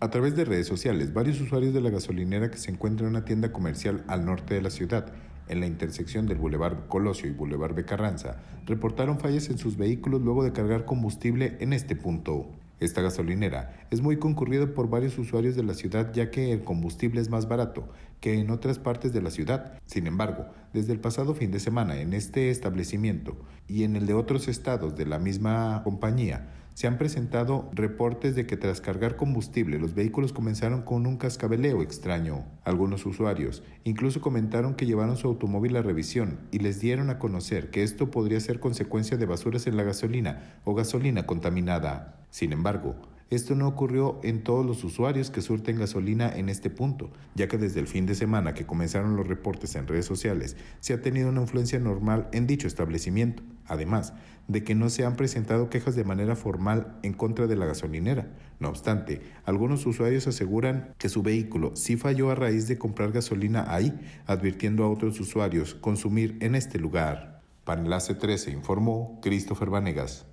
A través de redes sociales, varios usuarios de la gasolinera que se encuentra en una tienda comercial al norte de la ciudad, en la intersección del Boulevard Colosio y Boulevard Becarranza, reportaron fallas en sus vehículos luego de cargar combustible en este punto. Esta gasolinera es muy concurrida por varios usuarios de la ciudad ya que el combustible es más barato que en otras partes de la ciudad. Sin embargo, desde el pasado fin de semana en este establecimiento y en el de otros estados de la misma compañía, se han presentado reportes de que tras cargar combustible los vehículos comenzaron con un cascabeleo extraño. Algunos usuarios incluso comentaron que llevaron su automóvil a revisión y les dieron a conocer que esto podría ser consecuencia de basuras en la gasolina o gasolina contaminada. Sin embargo, esto no ocurrió en todos los usuarios que surten gasolina en este punto, ya que desde el fin de semana que comenzaron los reportes en redes sociales, se ha tenido una influencia normal en dicho establecimiento, además de que no se han presentado quejas de manera formal en contra de la gasolinera. No obstante, algunos usuarios aseguran que su vehículo sí falló a raíz de comprar gasolina ahí, advirtiendo a otros usuarios consumir en este lugar. Panel 13 informó Christopher Vanegas.